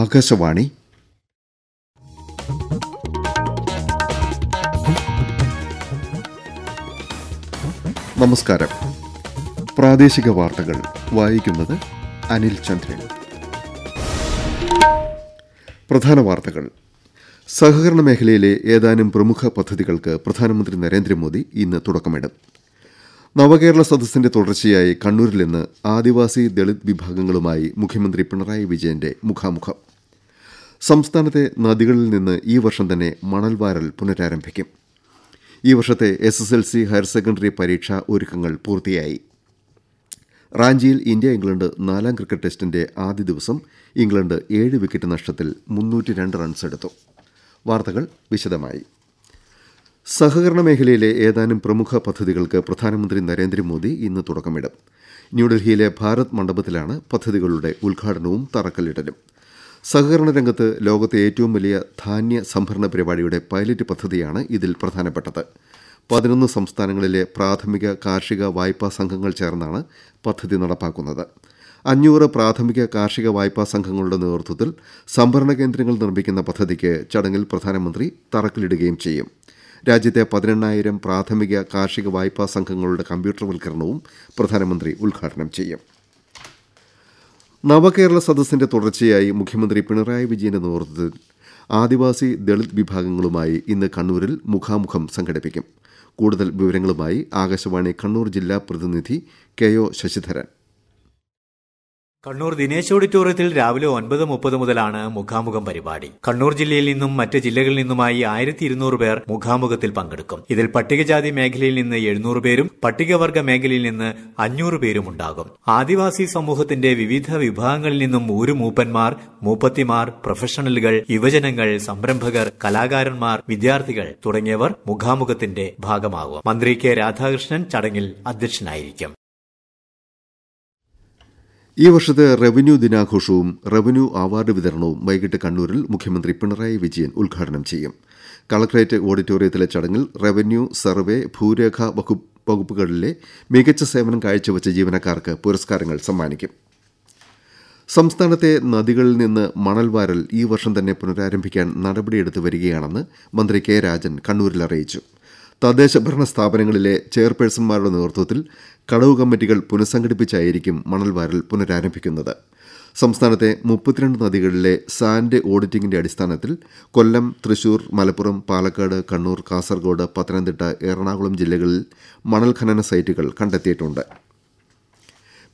ആകാശവാണി നമസ്കാരം പ്രാദേശിക വാർത്തകൾ വായിക്കുന്നത് അനിൽ ചന്ദ്രൻ പ്രധാന വാർത്തകൾ സഹകരണ മേഖലയിലെ ഏതാനും പ്രമുഖ പദ്ധതികൾക്ക് പ്രധാനമന്ത്രി നരേന്ദ്രമോദി ഇന്ന് തുടക്കമിടും നവകേരള സദസ്സിന്റെ തുടർച്ചയായി കണ്ണൂരിൽ നിന്ന് ആദിവാസി ദളിത് വിഭാഗങ്ങളുമായി മുഖ്യമന്ത്രി പിണറായി വിജയന്റെ മുഖാമുഖം സംസ്ഥാനത്തെ നദികളിൽ നിന്ന് ഈ വർഷം തന്നെ മണൽവാരൽ പുനരാരംഭിക്കും ഈ വർഷത്തെ S S L C higher secondary പരീക്ഷാ ഒരുക്കങ്ങൾ പൂർത്തിയായി റാഞ്ചിയിൽ ഇന്ത്യ ഇംഗ്ലണ്ട് നാലാം ക്രിക്കറ്റ് ടെസ്റ്റിന്റെ ആദ്യ ദിവസം ഇംഗ്ലണ്ട് ഏഴ് വിക്കറ്റ് നഷ്ടത്തിൽ മുന്നൂറ്റി രണ്ട് എടുത്തു വാർത്തകൾ വിശദമായി സഹകരണ മേഖലയിലെ ഏതാനും പ്രമുഖ പദ്ധതികൾക്ക് പ്രധാനമന്ത്രി നരേന്ദ്രമോദി ഇന്ന് തുടക്കമിടും ന്യൂഡൽഹിയിലെ ഭാരത് മണ്ഡപത്തിലാണ് പദ്ധതികളുടെ ഉദ്ഘാടനവും തറക്കല്ലിടലും സഹകരണ രംഗത്ത് ലോകത്തെ ഏറ്റവും വലിയ ധാന്യ സംഭരണ പരിപാടിയുടെ പൈലറ്റ് പദ്ധതിയാണ് ഇതിൽ പ്രധാനപ്പെട്ടത് പതിനൊന്ന് സംസ്ഥാനങ്ങളിലെ പ്രാഥമിക കാർഷിക വായ്പാ സംഘങ്ങൾ ചേർന്നാണ് പദ്ധതി നടപ്പാക്കുന്നത് അഞ്ഞൂറ് പ്രാഥമിക കാർഷിക വായ്പാ സംഘങ്ങളുടെ നേതൃത്വത്തിൽ സംഭരണ കേന്ദ്രങ്ങൾ നിർമ്മിക്കുന്ന പദ്ധതിക്ക് ചടങ്ങിൽ പ്രധാനമന്ത്രി തറക്കല്ലിടുകയും ചെയ്യും രാജ്യത്തെ പതിനെണ്ണായിരം പ്രാഥമിക കാർഷിക വായ്പാ സംഘങ്ങളുടെ കമ്പ്യൂട്ടർവൽക്കരണവും പ്രധാനമന്ത്രി ഉദ്ഘാടനം ചെയ്യും നവകേരള സദസ്സിന്റെ തുടർച്ചയായി മുഖ്യമന്ത്രി പിണറായി വിജയന്റെ നേതൃത്വത്തിൽ ആദിവാസി ദളിത് വിഭാഗങ്ങളുമായി ഇന്ന് കണ്ണൂരിൽ മുഖാമുഖം സംഘടിപ്പിക്കും കൂടുതൽ വിവരങ്ങളുമായി ആകാശവാണി കണ്ണൂർ ജില്ലാ പ്രതിനിധി കെ ഒ ശശിധരൻ കണ്ണൂർ ദിനേശ് ഓഡിറ്റോറിയത്തിൽ രാവിലെ ഒൻപത് മുപ്പത് മുതലാണ് മുഖാമുഖം പരിപാടി കണ്ണൂർ ജില്ലയിൽ നിന്നും മറ്റ് ജില്ലകളിൽ നിന്നുമായി ആയിരത്തി ഇരുന്നൂറ് പേർ മുഖാമുഖത്തിൽ പങ്കെടുക്കും ഇതിൽ പട്ടികജാതി മേഖലയിൽ നിന്ന് എഴുന്നൂറ് പേരും പട്ടികവർഗ മേഖലയിൽ നിന്ന് അഞ്ഞൂറ് പേരും ഉണ്ടാകും ആദിവാസി സമൂഹത്തിന്റെ വിവിധ വിഭാഗങ്ങളിൽ നിന്നും ഊരു മൂപ്പന്മാർ മൂപ്പത്തിമാർ പ്രൊഫഷണലുകൾ യുവജനങ്ങൾ സംരംഭകർ കലാകാരന്മാർ വിദ്യാർത്ഥികൾ തുടങ്ങിയവർ മുഖാമുഖത്തിന്റെ ഭാഗമാകും മന്ത്രി കെ രാധാകൃഷ്ണൻ ചടങ്ങിൽ അധ്യക്ഷനായിരിക്കും ഈ വർഷത്തെ റവന്യൂ ദിനാഘോഷവും റവന്യൂ അവാർഡ് വിതരണവും വൈകിട്ട് കണ്ണൂരിൽ മുഖ്യമന്ത്രി പിണറായി വിജയൻ ഉദ്ഘാടനം ചെയ്യും കളക്ട്രേറ്റ് ഓഡിറ്റോറിയത്തിലെ ചടങ്ങിൽ റവന്യൂ സർവേ ഭൂരേഖ വകുപ്പുകളിലെ മികച്ച സേവനം കാഴ്ചവെച്ച ജീവനക്കാർക്ക് പുരസ്കാരങ്ങൾ സമ്മാനിക്കും സംസ്ഥാനത്തെ നദികളിൽ നിന്ന് മണൽവാരൽ ഈ വർഷം തന്നെ പുനരാരംഭിക്കാൻ നടപടിയെടുത്തു വരികയാണെന്ന് മന്ത്രി കെ രാജൻ കണ്ണൂരിൽ അറിയിച്ചു തദ്ദേശ ഭരണ സ്ഥാപനങ്ങളിലെ ചെയർപേഴ്സൺമാരുടെ നേതൃത്വത്തിൽ കടവ് കമ്മിറ്റികൾ പുനഃസംഘടിപ്പിച്ചായിരിക്കും മണൽവാരൽ പുനരാരംഭിക്കുന്നത് സംസ്ഥാനത്തെ മുപ്പത്തിരണ്ട് നദികളിലെ സാൻഡ് ഓഡിറ്റിംഗിന്റെ അടിസ്ഥാനത്തിൽ കൊല്ലം തൃശൂർ മലപ്പുറം പാലക്കാട് കണ്ണൂർ കാസർഗോഡ് പത്തനംതിട്ട എറണാകുളം ജില്ലകളിൽ മണൽ ഖനന സൈറ്റുകൾ കണ്ടെത്തിയിട്ടുണ്ട്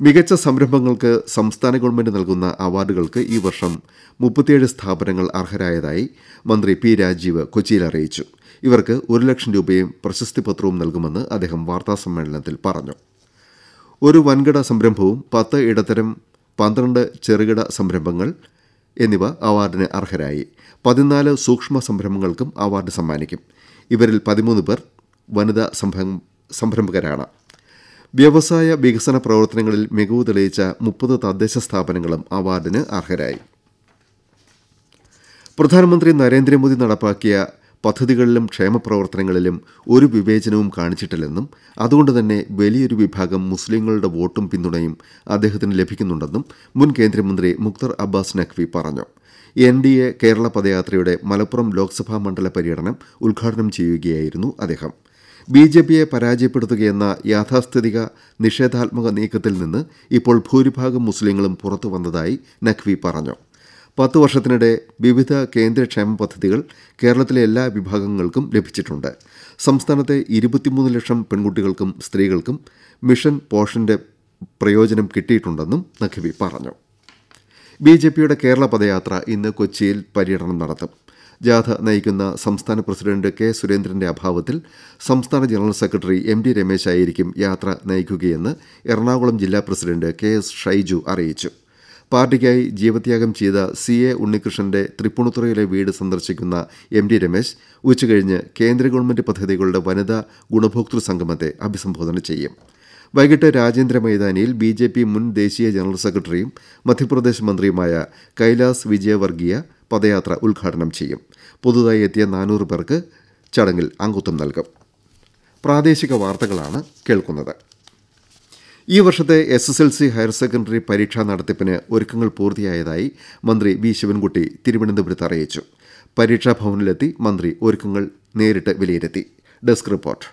മികച്ച സംരംഭങ്ങൾക്ക് സംസ്ഥാന ഗവൺമെന്റ് നൽകുന്ന അവാർഡുകൾക്ക് ഈ വർഷം മുപ്പത്തിയേഴ് സ്ഥാപനങ്ങൾ അർഹരായതായി മന്ത്രി പി രാജീവ് കൊച്ചിയിൽ അറിയിച്ചു ഇവർക്ക് ഒരു ലക്ഷം രൂപയും പ്രശസ്തിപത്രവും നൽകുമെന്ന് അദ്ദേഹം വാർത്താസമ്മേളനത്തിൽ പറഞ്ഞു ഒരു വൻകിട സംരംഭവും പത്ത് ഇടത്തരം പന്ത്രണ്ട് ചെറുകിട സംരംഭങ്ങൾ എന്നിവ അവാർഡിന് അർഹരായി പതിനാല് സൂക്ഷ്മ സംരംഭങ്ങൾക്കും അവാർഡ് സമ്മാനിക്കും ഇവരിൽ പതിമൂന്ന് പേർ വനിതാ സംരംഭകരാണ് വ്യവസായ വികസന പ്രവർത്തനങ്ങളിൽ മികവ് തെളിയിച്ച മുപ്പത് തദ്ദേശ സ്ഥാപനങ്ങളും അവാർഡിന് അർഹരായി പ്രധാനമന്ത്രി നരേന്ദ്രമോദി നടപ്പാക്കിയ പദ്ധതികളിലും ക്ഷേമപ്രവർത്തനങ്ങളിലും ഒരു വിവേചനവും കാണിച്ചിട്ടില്ലെന്നും അതുകൊണ്ട് തന്നെ വലിയൊരു വിഭാഗം മുസ്ലിങ്ങളുടെ വോട്ടും പിന്തുണയും അദ്ദേഹത്തിന് ലഭിക്കുന്നുണ്ടെന്നും മുൻ കേന്ദ്രമന്ത്രി മുക്തർ അബ്ബാസ് നഖ്വി പറഞ്ഞു എൻ ഡി എ കേരള പദയാത്രയുടെ മലപ്പുറം ലോക്സഭാ മണ്ഡല പര്യടനം ഉദ്ഘാടനം ചെയ്യുകയായിരുന്നു അദ്ദേഹം ബി ജെ പിയെ പരാജയപ്പെടുത്തുകയെന്ന യാഥാസ്ഥിതിക നിഷേധാത്മക നീക്കത്തിൽ നിന്ന് ഇപ്പോൾ ഭൂരിഭാഗം മുസ്ലിങ്ങളും പുറത്തു വന്നതായി നഖ്വി പറഞ്ഞു പത്ത് വർഷത്തിനിടെ വിവിധ കേന്ദ്ര ക്ഷേമ പദ്ധതികൾ കേരളത്തിലെ എല്ലാ വിഭാഗങ്ങൾക്കും ലഭിച്ചിട്ടുണ്ട് സംസ്ഥാനത്തെ ഇരുപത്തിമൂന്ന് ലക്ഷം പെൺകുട്ടികൾക്കും സ്ത്രീകൾക്കും മിഷൻ പോഷന്റെ പ്രയോജനം കിട്ടിയിട്ടുണ്ടെന്നും നഖ്വി പറഞ്ഞു ബി ജെ പിയുടെ കേരള പദയാത്ര ഇന്ന് കൊച്ചിയിൽ പര്യടനം നടത്തും ജാഥ നയിക്കുന്ന സംസ്ഥാന പ്രസിഡന്റ് കെ സുരേന്ദ്രന്റെ അഭാവത്തിൽ സംസ്ഥാന general secretary M D Ramesh ആയിരിക്കും യാത്ര നയിക്കുകയെന്ന് എറണാകുളം ജില്ലാ പ്രസിഡന്റ് കെ എസ് ഷൈജു അറിയിച്ചു പാർട്ടിക്കായി ജീവത്യാഗം ചെയ്ത സി എ ഉണ്ണികൃഷ്ണന്റെ തൃപ്പുണിത്തുറയിലെ വീട് സന്ദർശിക്കുന്ന എം ഡി രമേശ് ഉച്ചകഴിഞ്ഞ് കേന്ദ്ര ഗവൺമെന്റ് പദ്ധതികളുടെ വനിതാ ഗുണഭോക്തൃ സംഗമത്തെ അഭിസംബോധന ചെയ്യും വൈകിട്ട് രാജേന്ദ്ര മൈതാനിയിൽ ബി ജെ പി മുൻ ദേശീയ ജനറൽ സെക്രട്ടറിയും മധ്യപ്രദേശ് മന്ത്രിയുമായ കൈലാസ് വിജയവർഗീയ പദയാത്ര ഉദ്ഘാടനം ചെയ്യും പുതുതായി എത്തിയ നാനൂറ് പേർക്ക് ചടങ്ങിൽ അംഗത്വം നൽകും പ്രാദേശിക വാർത്തകളാണ് കേൾക്കുന്നത് ഈ വർഷത്തെ S S L C higher secondary പരീക്ഷാ നടത്തിപ്പിന് ഒരുക്കങ്ങൾ പൂർത്തിയായതായി മന്ത്രി വി ശിവൻകുട്ടി തിരുവനന്തപുരത്ത് അറിയിച്ചു പരീക്ഷാ ഭവനിലെത്തി മന്ത്രി ഒരുക്കങ്ങൾ നേരിട്ട് വിലയിരുത്തി ഡെസ്ക് റിപ്പോർട്ട്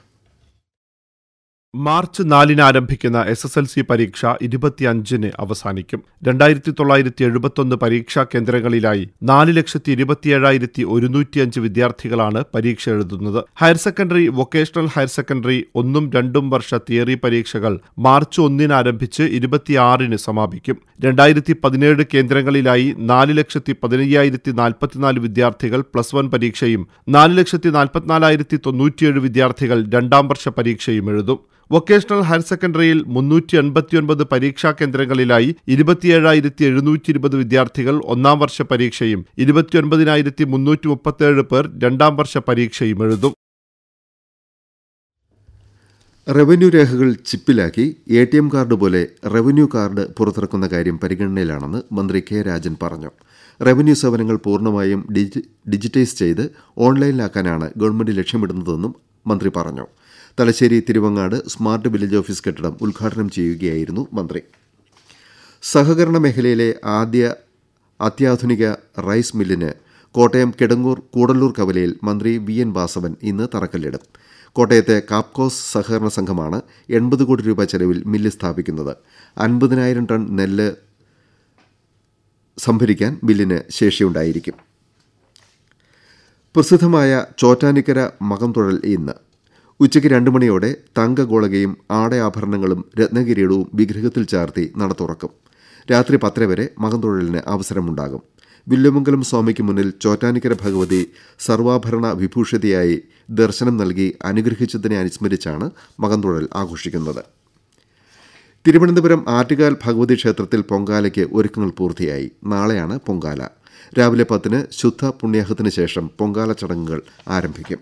മാർച്ച് നാലിന് ആരംഭിക്കുന്ന എസ് എസ് എൽ സി പരീക്ഷ ഇരുപത്തിയഞ്ചിന് അവസാനിക്കും രണ്ടായിരത്തി തൊള്ളായിരത്തി എഴുപത്തൊന്ന് പരീക്ഷാ കേന്ദ്രങ്ങളിലായി നാല് ലക്ഷത്തി ഇരുപത്തിയേഴായിരത്തി ഒരുന്നൂറ്റിയഞ്ച് വിദ്യാർത്ഥികളാണ് പരീക്ഷ എഴുതുന്നത് higher secondary vocational higher secondary ഒന്നും രണ്ടും വർഷ തിയറി പരീക്ഷകൾ മാർച്ച് ഒന്നിന് ആരംഭിച്ച് ഇരുപത്തിയാറിന് സമാപിക്കും രണ്ടായിരത്തി പതിനേഴ് കേന്ദ്രങ്ങളിലായി നാല് ലക്ഷത്തി പതിനയ്യായിരത്തി നാൽപ്പത്തിനാല് വിദ്യാർത്ഥികൾ പ്ലസ് വൺ പരീക്ഷയും നാല് ലക്ഷത്തി നാൽപ്പത്തിനാലായിരത്തി തൊണ്ണൂറ്റിയേഴ് വിദ്യാർത്ഥികൾ രണ്ടാം വർഷ പരീക്ഷയും എഴുതും വൊക്കേഷണൽ ഹയർ സെക്കൻഡറിയിൽ മുന്നൂറ്റി എൺപത്തിയൊൻപത് പരീക്ഷാ കേന്ദ്രങ്ങളിലായി ഇരുപത്തിയേഴായിരത്തി എഴുന്നൂറ്റി ഇരുപത് വിദ്യാർത്ഥികൾ ഒന്നാം വർഷ പരീക്ഷയും ഇരുപത്തിയൊൻപതിനായിരത്തി മുന്നൂറ്റി മുപ്പത്തിയേഴ് പേർ രണ്ടാം വർഷ പരീക്ഷയും എഴുതും റവന്യൂ രേഖകൾ ചിപ്പിലാക്കി എ ടി എം കാർഡ് പോലെ റവന്യൂ കാർഡ് പുറത്തിറക്കുന്ന കാര്യം പരിഗണനയിലാണെന്ന് മന്ത്രി കെ രാജൻ പറഞ്ഞു റവന്യൂ സേവനങ്ങൾ പൂർണ്ണമായും ഡിജിറ്റൈസ് ചെയ്ത് ഓൺലൈനിലാക്കാനാണ് ഗവൺമെന്റ് ലക്ഷ്യമിടുന്നതെന്നും മന്ത്രി പറഞ്ഞു Thalassery Thiruvangad smart village office കെട്ടിടം ഉദ്ഘാടനം ചെയ്യുകയായിരുന്നു മന്ത്രി സഹകരണ മേഖലയിലെ ആദ്യ അത്യാധുനിക റൈസ് മില്ലിന് കോട്ടയം കിടങ്ങൂർ കൂടല്ലൂർ കവലയിൽ മന്ത്രി വി എൻ വാസവൻ ഇന്ന് തറക്കല്ലിടും കോട്ടയത്തെ കാപ്കോസ് സഹകരണ സംഘമാണ് എൺപത് കോടി രൂപ ചെലവിൽ മില്ല് സ്ഥാപിക്കുന്നത് അൻപതിനായിരം ടൺ നെല്ല് സംഭരിക്കാൻ മില്ലിന് ശേഷിയുണ്ടായിരിക്കും പ്രസിദ്ധമായ ചോറ്റാനിക്കര മകം തുഴൽ ഇന്ന് ഉച്ചയ്ക്ക് രണ്ടു മണിയോടെ തങ്കഗോളകയും ആടയാഭരണങ്ങളും രത്നകിരീടവും വിഗ്രഹത്തിൽ ചാർത്തി നട തുറക്കും രാത്രി പത്തര വരെ മകന്തൊഴിലിന് അവസരമുണ്ടാകും വില്ലുമംഗലം സ്വാമിക്ക് മുന്നിൽ ചോറ്റാനിക്കര ഭഗവതി സർവാഭരണ വിഭൂഷിതയായി ദർശനം നൽകി അനുഗ്രഹിച്ചതിനെ അനുസ്മരിച്ചാണ് മകന്തൊഴൽ ആഘോഷിക്കുന്നത് തിരുവനന്തപുരം ആറ്റുകാൽ ഭഗവതി ക്ഷേത്രത്തിൽ പൊങ്കാലയ്ക്ക് ഒരുക്കങ്ങൾ പൂർത്തിയായി നാളെയാണ് പൊങ്കാല രാവിലെ പത്തിന് ശുദ്ധ പുണ്യാഹത്തിന് ശേഷം പൊങ്കാല ചടങ്ങുകൾ ആരംഭിക്കും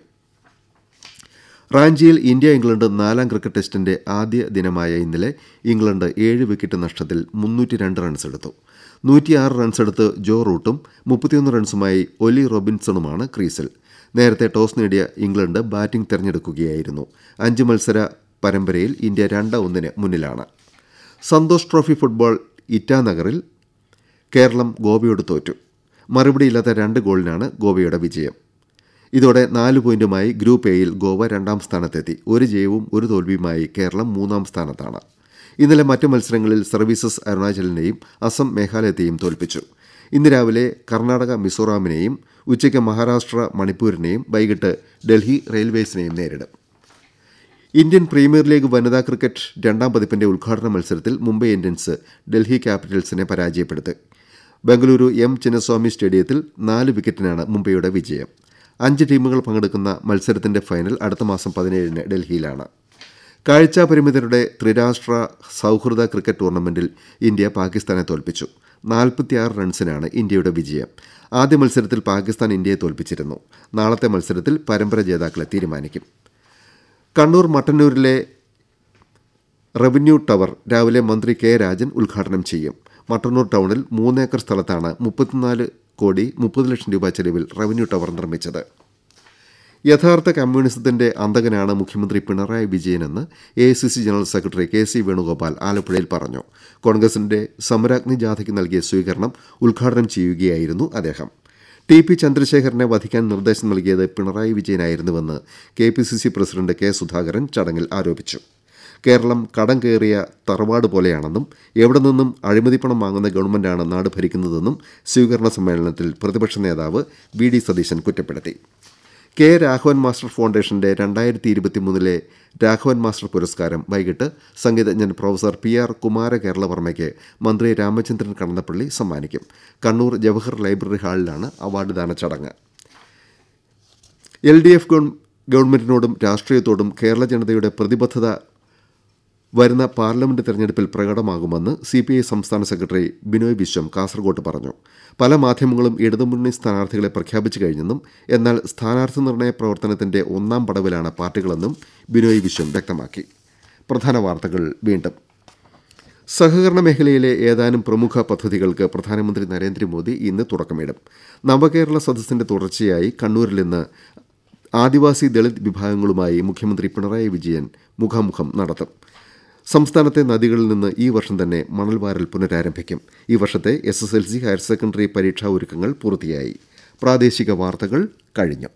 റാഞ്ചിയിൽ ഇന്ത്യ ഇംഗ്ലണ്ട് നാലാം ക്രിക്കറ്റ് ടെസ്റ്റിന്റെ ആദ്യ ദിനമായ ഇന്നലെ ഇംഗ്ലണ്ട് ഏഴ് വിക്കറ്റ് നഷ്ടത്തിൽ മുന്നൂറ്റി രണ്ട് റൺസ് എടുത്തു നൂറ്റിയാറ് റൺസെടുത്ത് ജോ റൂട്ടും മുപ്പത്തിയൊന്ന് റൺസുമായി ഒലി റോബിൻസണുമാണ് ക്രീസിൽ നേരത്തെ ടോസ് നേടിയ ഇംഗ്ലണ്ട് ബാറ്റിംഗ് തെരഞ്ഞെടുക്കുകയായിരുന്നു അഞ്ച് മത്സര പരമ്പരയിൽ ഇന്ത്യ രണ്ട് ഒന്നിന് മുന്നിലാണ് സന്തോഷ് ട്രോഫി ഫുട്ബോൾ ഇറ്റാനഗറിൽ കേരളം ഗോവയോട് തോറ്റു മറുപടിയില്ലാത്ത രണ്ട് ഗോളിനാണ് ഗോവയുടെ വിജയം ഇതോടെ നാല് പോയിന്റുമായി ഗ്രൂപ്പ് എയിൽ ഗോവ രണ്ടാം സ്ഥാനത്തെത്തി ഒരു ജയവും ഒരു തോൽവിയുമായി കേരളം മൂന്നാം സ്ഥാനത്താണ് ഇന്നലെ മറ്റു മത്സരങ്ങളിൽ സർവീസസ് അരുണാചലിനെയും അസം മേഘാലയത്തെയും തോൽപ്പിച്ചു ഇന്ന് രാവിലെ കർണാടക മിസോറാമിനെയും ഉച്ചയ്ക്ക് മഹാരാഷ്ട്ര മണിപ്പൂരിനെയും വൈകിട്ട് ഡൽഹി റെയിൽവേസിനെയും നേരിടും ഇന്ത്യൻ പ്രീമിയർ ലീഗ് വനിതാ ക്രിക്കറ്റ് രണ്ടാം പതിപ്പിന്റെ ഉദ്ഘാടന മത്സരത്തിൽ മുംബൈ ഇന്ത്യൻസ് ഡൽഹി ക്യാപിറ്റൽസിനെ പരാജയപ്പെടുത്തി ബംഗളൂരു എം ചിന്നസ്വാമി സ്റ്റേഡിയത്തിൽ നാല് വിക്കറ്റിനാണ് മുംബൈയുടെ വിജയം അഞ്ച് ടീമുകൾ പങ്കെടുക്കുന്ന മത്സരത്തിന്റെ ഫൈനൽ അടുത്ത മാസം പതിനേഴിന് ഡൽഹിയിലാണ് കാഴ്ച പരിമിതരുടെ ത്രിരാഷ്ട്ര സൗഹൃദ ക്രിക്കറ്റ് ടൂർണമെന്റിൽ ഇന്ത്യ പാകിസ്ഥാനെ തോൽപ്പിച്ചു നാൽപ്പത്തിയാറ് റൺസിനാണ് ഇന്ത്യയുടെ വിജയം ആദ്യ മത്സരത്തിൽ പാകിസ്ഥാൻ ഇന്ത്യയെ തോൽപ്പിച്ചിരുന്നു നാളത്തെ മത്സരത്തിൽ പരമ്പര ജേതാക്കളെ തീരുമാനിക്കും കണ്ണൂർ മട്ടന്നൂരിലെ റവന്യൂ ടവർ രാവിലെ മന്ത്രി കെ രാജൻ ഉദ്ഘാടനം ചെയ്യും മട്ടന്നൂർ ടൗണിൽ മൂന്നേക്കർ സ്ഥലത്താണ് മുപ്പത്തിനാല് കോടി മുപ്പത് ലക്ഷം രൂപ ചെലവിൽ റവന്യൂ ടവർ നിർമ്മിച്ചത് യഥാർത്ഥ കമ്മ്യൂണിസത്തിന്റെ അന്തകനാണ് മുഖ്യമന്ത്രി പിണറായി വിജയനെന്ന് A I C C general secretary K C Venugopal ആലപ്പുഴയിൽ പറഞ്ഞു കോൺഗ്രസിന്റെ സമരാഗ്നി ജാഥയ്ക്ക് നൽകിയ സ്വീകരണം ഉദ്ഘാടനം ചെയ്യുകയായിരുന്നു അദ്ദേഹം ടി പി ചന്ദ്രശേഖരനെ വധിക്കാൻ നിർദ്ദേശം നൽകിയത് പിണറായി വിജയനായിരുന്നുവെന്ന് K P C C president K Sudhakaran ചടങ്ങിൽ ആരോപിച്ചു കേരളം കടം കയറിയ തറവാട് പോലെയാണെന്നും എവിടെ നിന്നും അഴിമതി പണം വാങ്ങുന്ന ഗവൺമെന്റാണ് നാട് ഭരിക്കുന്നതെന്നും സ്വീകരണ സമ്മേളനത്തിൽ പ്രതിപക്ഷ നേതാവ് വി ഡി സതീശൻ കുറ്റപ്പെടുത്തി കെ രാഘവൻ മാസ്റ്റർ ഫൗണ്ടേഷന്റെ രണ്ടായിരത്തി ഇരുപത്തി മൂന്നിലെ രാഘവൻ മാസ്റ്റർ പുരസ്കാരം വൈകിട്ട് സംഗീതജ്ഞൻ പ്രൊഫസർ പി ആർ കേരളവർമ്മയ്ക്ക് മന്ത്രി രാമചന്ദ്രൻ കടന്നപ്പള്ളി സമ്മാനിക്കും കണ്ണൂർ ജവഹർ ലൈബ്രറി ഹാളിലാണ് അവാർഡ് ദാന ചടങ്ങ് എൽ ഡി എഫ് ഗവൺമെന്റിനോടും രാഷ്ട്രീയത്തോടും കേരള ജനതയുടെ പ്രതിബദ്ധത വരുന്ന പാർലമെന്റ് തെരഞ്ഞെടുപ്പിൽ പ്രകടമാകുമെന്ന് സിപിഐ സംസ്ഥാന സെക്രട്ടറി ബിനോയ് വിശ്വം കാസർകോട്ട് പറഞ്ഞു പല മാധ്യമങ്ങളും ഇടതുമുന്നണി സ്ഥാനാർത്ഥികളെ പ്രഖ്യാപിച്ചു കഴിഞ്ഞെന്നും എന്നാൽ സ്ഥാനാർത്ഥി നിർണയ പ്രവർത്തനത്തിന്റെ ഒന്നാം പടവിലാണ് പാർട്ടികളെന്നും ബിനോയ് വിശ്വം വ്യക്തമാക്കി പ്രധാന വാർത്തകൾ വീണ്ടും സഹകരണ മേഖലയിലെ ഏതാനും പ്രമുഖ പദ്ധതികൾക്ക് പ്രധാനമന്ത്രി നരേന്ദ്രമോദി ഇന്ന് തുടക്കമിടും നവകേരള സദസ്സിന്റെ തുടർച്ചയായി കണ്ണൂരിൽ നിന്ന് ആദിവാസി ദളിത് വിഭാഗങ്ങളുമായി മുഖ്യമന്ത്രി പിണറായി വിജയൻ മുഖാമുഖം നടത്തും സംസ്ഥാനത്തെ നദികളിൽ നിന്ന് ഈ വർഷം തന്നെ മണൽവാരൽ പുനരാരംഭിക്കും ഈ വർഷത്തെ S S L C higher secondary പരീക്ഷാ ഒരുക്കങ്ങൾ പൂർത്തിയായി പ്രാദേശിക വാർത്തകൾ കഴിഞ്ഞു